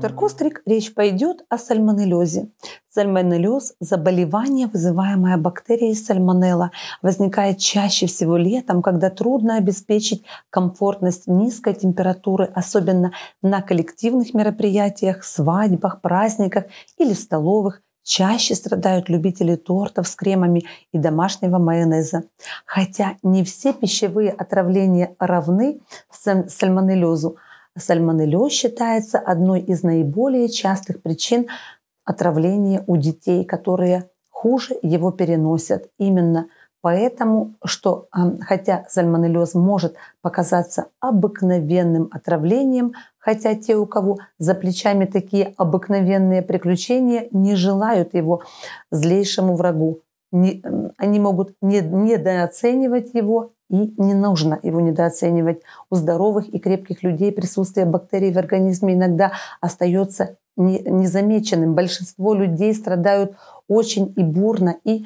доктор Кострик, речь пойдет о сальмонеллезе. Сальмонеллез – заболевание, вызываемое бактерией сальмонелла, возникает чаще всего летом, когда трудно обеспечить комфортность низкой температуры, особенно на коллективных мероприятиях, свадьбах, праздниках или в столовых, Чаще страдают любители тортов с кремами и домашнего майонеза. Хотя не все пищевые отравления равны сальмонеллезу – сальмонеллез считается одной из наиболее частых причин отравления у детей, которые хуже его переносят. Именно Поэтому, что хотя сальмонеллез может показаться обыкновенным отравлением, хотя те, у кого за плечами такие обыкновенные приключения, не желают его злейшему врагу. Не, они могут не, недооценивать его и не нужно его недооценивать. У здоровых и крепких людей присутствие бактерий в организме иногда остается незамеченным. Большинство людей страдают очень и бурно, и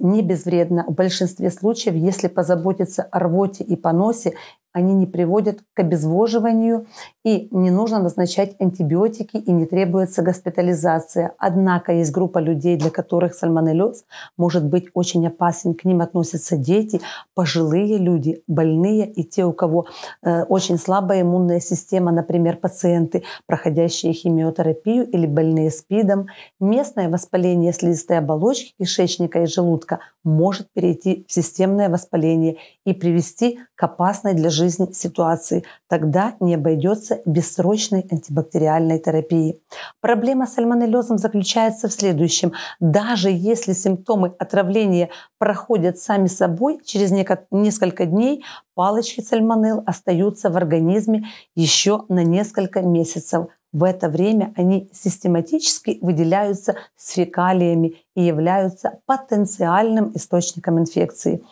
не безвредно. В большинстве случаев, если позаботиться о рвоте и поносе, они не приводят к обезвоживанию и не нужно назначать антибиотики и не требуется госпитализация. Однако есть группа людей, для которых сальмонеллез может быть очень опасен. К ним относятся дети, пожилые люди, больные и те, у кого э, очень слабая иммунная система, например, пациенты, проходящие химиотерапию или больные СПИДом. Местное воспаление слизистой оболочки кишечника и желудка желудка может перейти в системное воспаление и привести к опасной для жизни ситуации. Тогда не обойдется бессрочной антибактериальной терапии. Проблема с сальмонеллезом заключается в следующем. Даже если симптомы отравления проходят сами собой, через несколько дней палочки сальмонелл остаются в организме еще на несколько месяцев. В это время они систематически выделяются с фекалиями и являются потенциальным источником инфекции.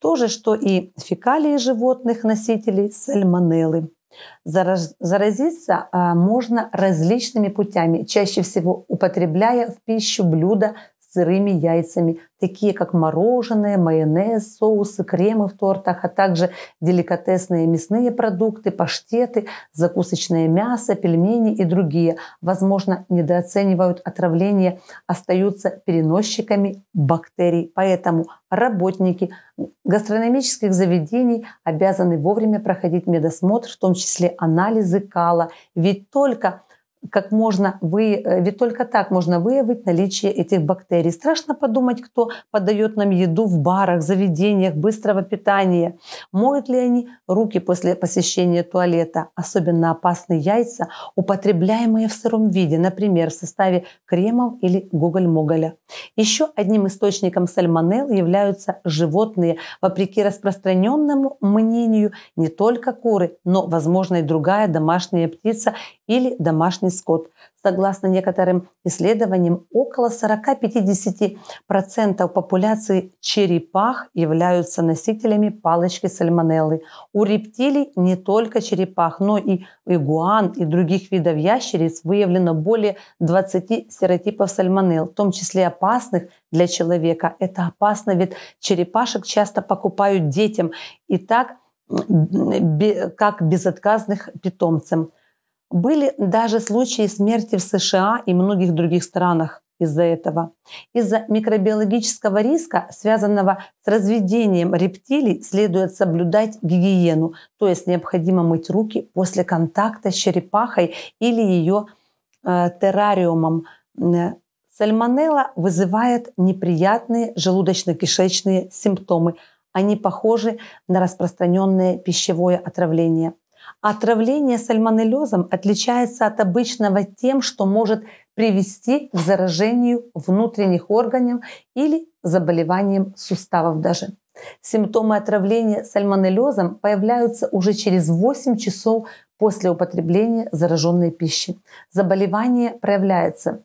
То же, что и фекалии животных-носителей сальмонеллы. Заразиться а, можно различными путями, чаще всего употребляя в пищу блюда сырыми яйцами, такие как мороженое, майонез, соусы, кремы в тортах, а также деликатесные мясные продукты, паштеты, закусочное мясо, пельмени и другие. Возможно, недооценивают отравление, остаются переносчиками бактерий. Поэтому работники гастрономических заведений обязаны вовремя проходить медосмотр, в том числе анализы кала. Ведь только как можно вы, э, ведь только так можно выявить наличие этих бактерий. Страшно подумать, кто подает нам еду в барах, заведениях быстрого питания. Моют ли они руки после посещения туалета? Особенно опасны яйца, употребляемые в сыром виде, например, в составе кремов или гоголь-моголя. Еще одним источником сальмонел являются животные. Вопреки распространенному мнению, не только куры, но, возможно, и другая домашняя птица или домашний домашний скот. Согласно некоторым исследованиям, около 40-50% популяции черепах являются носителями палочки сальмонеллы. У рептилий не только черепах, но и игуан и других видов ящериц выявлено более 20 серотипов сальмонелл, в том числе опасных для человека. Это опасно, ведь черепашек часто покупают детям. И так как безотказных питомцам. Были даже случаи смерти в США и многих других странах из-за этого. Из-за микробиологического риска, связанного с разведением рептилий, следует соблюдать гигиену, то есть необходимо мыть руки после контакта с черепахой или ее э, террариумом. Э, сальмонелла вызывает неприятные желудочно-кишечные симптомы. Они похожи на распространенное пищевое отравление. Отравление сальмонеллезом отличается от обычного тем, что может привести к заражению внутренних органов или заболеваниям суставов даже. Симптомы отравления сальмонеллезом появляются уже через 8 часов после употребления зараженной пищи. Заболевание проявляется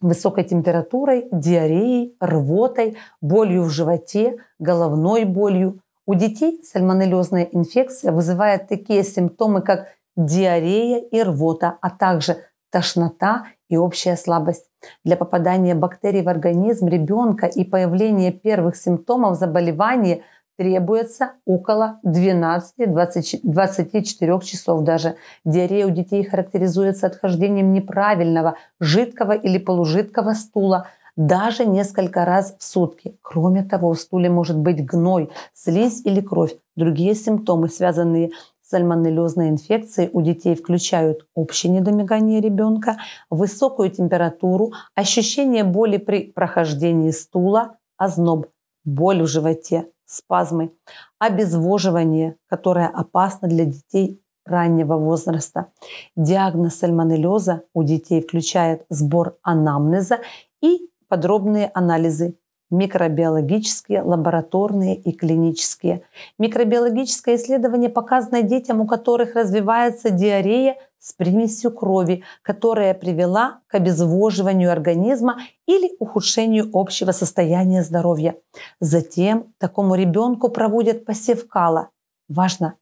высокой температурой, диареей, рвотой, болью в животе, головной болью, у детей сальмонеллезная инфекция вызывает такие симптомы, как диарея и рвота, а также тошнота и общая слабость. Для попадания бактерий в организм ребенка и появления первых симптомов заболевания требуется около 12-24 часов даже. Диарея у детей характеризуется отхождением неправильного, жидкого или полужидкого стула, даже несколько раз в сутки. Кроме того, в стуле может быть гной, слизь или кровь. Другие симптомы, связанные с сальмонеллезной инфекцией у детей включают общее недомигание ребенка, высокую температуру, ощущение боли при прохождении стула, озноб, боль в животе, спазмы, обезвоживание, которое опасно для детей раннего возраста. Диагноз сальмонеллеза у детей включает сбор анамнеза и подробные анализы микробиологические, лабораторные и клинические. Микробиологическое исследование показано детям, у которых развивается диарея с примесью крови, которая привела к обезвоживанию организма или ухудшению общего состояния здоровья. Затем такому ребенку проводят посев кала. Важно,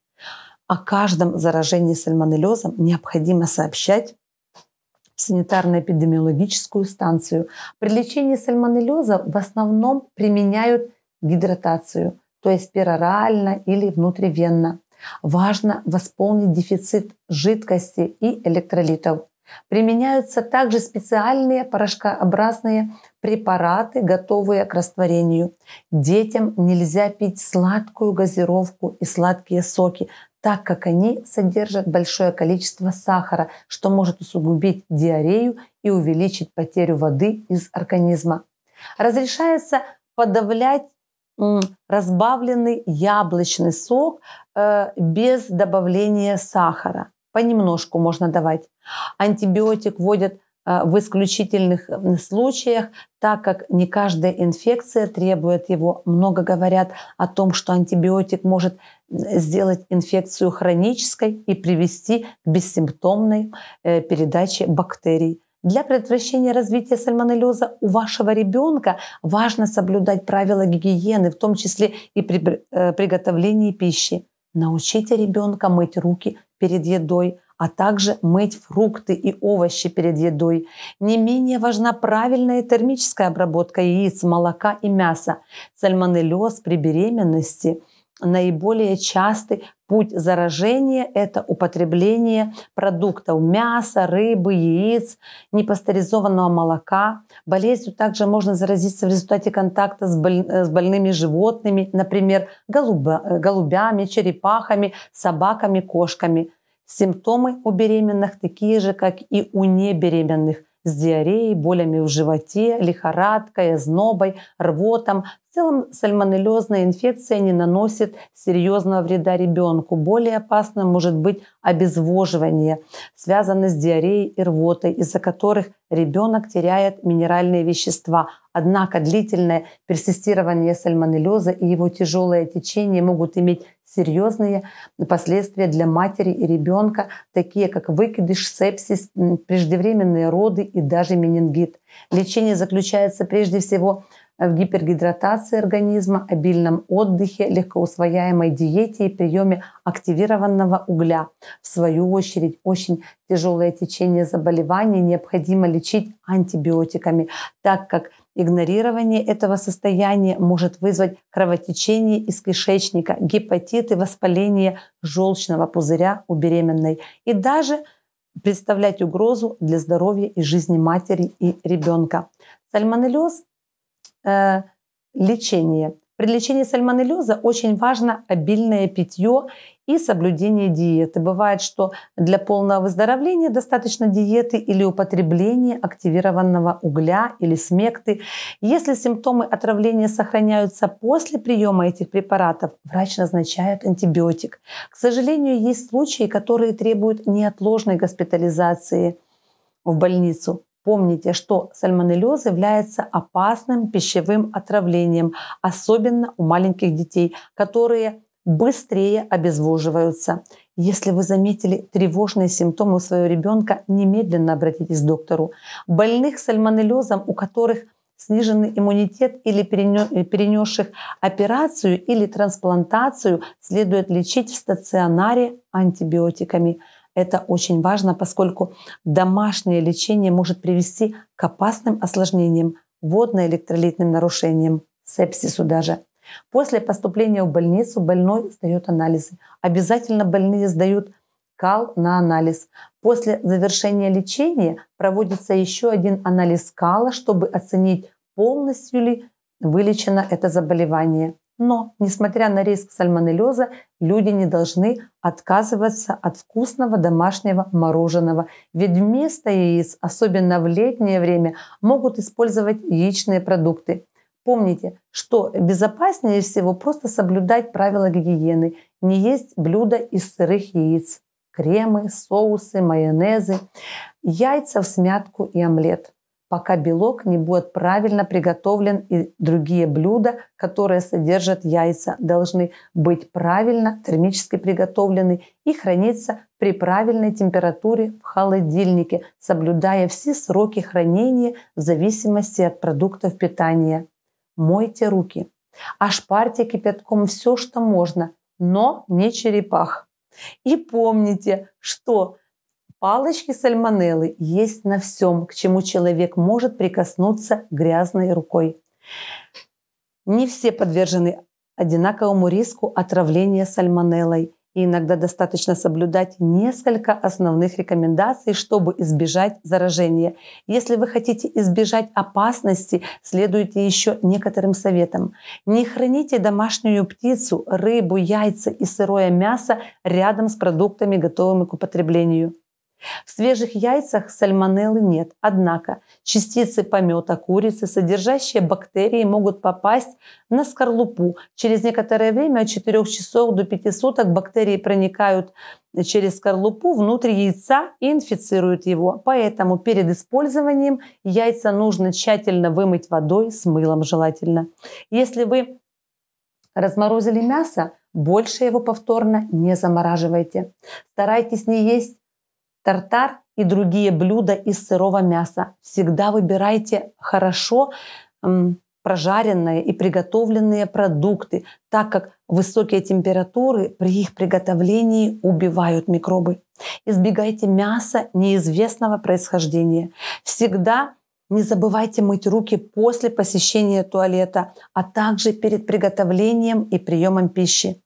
о каждом заражении сальмонеллезом необходимо сообщать в санитарно-эпидемиологическую станцию. При лечении сальмонеллеза в основном применяют гидратацию, то есть перорально или внутривенно. Важно восполнить дефицит жидкости и электролитов. Применяются также специальные порошкообразные препараты, готовые к растворению. Детям нельзя пить сладкую газировку и сладкие соки, так как они содержат большое количество сахара, что может усугубить диарею и увеличить потерю воды из организма. Разрешается подавлять разбавленный яблочный сок э, без добавления сахара. Понемножку можно давать. Антибиотик вводят э, в исключительных э, случаях, так как не каждая инфекция требует его. Много говорят о том, что антибиотик может сделать инфекцию хронической и привести к бессимптомной э, передаче бактерий. Для предотвращения развития сальмонеллеза у вашего ребенка важно соблюдать правила гигиены, в том числе и при э, приготовлении пищи. Научите ребенка мыть руки перед едой, а также мыть фрукты и овощи перед едой. Не менее важна правильная термическая обработка яиц, молока и мяса. Сальмонеллез при беременности – наиболее частый путь заражения – это употребление продуктов мяса, рыбы, яиц, непастеризованного молока. Болезнью также можно заразиться в результате контакта с, боль, с больными животными, например, голуба, голубями, черепахами, собаками, кошками. Симптомы у беременных такие же, как и у небеременных с диареей, болями в животе, лихорадкой, ознобой, рвотом. В целом сальмонеллезная инфекция не наносит серьезного вреда ребенку. Более опасным может быть обезвоживание, связанное с диареей и рвотой, из-за которых ребенок теряет минеральные вещества. Однако длительное персистирование сальмонеллеза и его тяжелое течение могут иметь серьезные последствия для матери и ребенка, такие как выкидыш, сепсис, преждевременные роды и даже менингит. Лечение заключается прежде всего в гипергидратации организма, обильном отдыхе, легкоусвояемой диете и приеме активированного угля. В свою очередь, очень тяжелое течение заболеваний необходимо лечить антибиотиками, так как Игнорирование этого состояния может вызвать кровотечение из кишечника, гепатиты, воспаление желчного пузыря у беременной и даже представлять угрозу для здоровья и жизни матери и ребенка. Сальмонеллез э, лечение – при лечении сальмонеллеза очень важно обильное питье и соблюдение диеты. Бывает, что для полного выздоровления достаточно диеты или употребления активированного угля или смекты. Если симптомы отравления сохраняются после приема этих препаратов, врач назначает антибиотик. К сожалению, есть случаи, которые требуют неотложной госпитализации в больницу. Помните, что сальмонеллез является опасным пищевым отравлением, особенно у маленьких детей, которые быстрее обезвоживаются. Если вы заметили тревожные симптомы у своего ребенка, немедленно обратитесь к доктору. Больных сальмонеллезом, у которых сниженный иммунитет или э, перенесших операцию или трансплантацию, следует лечить в стационаре антибиотиками – это очень важно, поскольку домашнее лечение может привести к опасным осложнениям, водно-электролитным нарушениям, сепсису даже. После поступления в больницу больной сдает анализы. Обязательно больные сдают кал на анализ. После завершения лечения проводится еще один анализ кала, чтобы оценить, полностью ли вылечено это заболевание. Но, несмотря на риск сальмонеллеза, люди не должны отказываться от вкусного домашнего мороженого, ведь вместо яиц, особенно в летнее время, могут использовать яичные продукты. Помните, что безопаснее всего просто соблюдать правила гигиены, не есть блюда из сырых яиц, кремы, соусы, майонезы, яйца в смятку и омлет – пока белок не будет правильно приготовлен и другие блюда, которые содержат яйца, должны быть правильно термически приготовлены и храниться при правильной температуре в холодильнике, соблюдая все сроки хранения в зависимости от продуктов питания. Мойте руки. Ошпарьте а кипятком все, что можно, но не черепах. И помните, что Палочки сальмонеллы есть на всем, к чему человек может прикоснуться грязной рукой. Не все подвержены одинаковому риску отравления сальмонеллой. И иногда достаточно соблюдать несколько основных рекомендаций, чтобы избежать заражения. Если вы хотите избежать опасности, следуйте еще некоторым советам. Не храните домашнюю птицу, рыбу, яйца и сырое мясо рядом с продуктами, готовыми к употреблению. В свежих яйцах сальмонеллы нет, однако частицы помета курицы, содержащие бактерии, могут попасть на скорлупу. Через некоторое время, от 4 часов до 5 суток, бактерии проникают через скорлупу внутрь яйца и инфицируют его. Поэтому перед использованием яйца нужно тщательно вымыть водой с мылом желательно. Если вы разморозили мясо, больше его повторно не замораживайте. Старайтесь не есть тартар и другие блюда из сырого мяса. Всегда выбирайте хорошо прожаренные и приготовленные продукты, так как высокие температуры при их приготовлении убивают микробы. Избегайте мяса неизвестного происхождения. Всегда не забывайте мыть руки после посещения туалета, а также перед приготовлением и приемом пищи.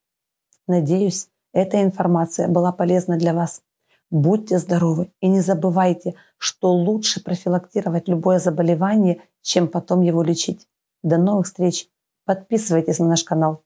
Надеюсь, эта информация была полезна для вас. Будьте здоровы и не забывайте, что лучше профилактировать любое заболевание, чем потом его лечить. До новых встреч! Подписывайтесь на наш канал.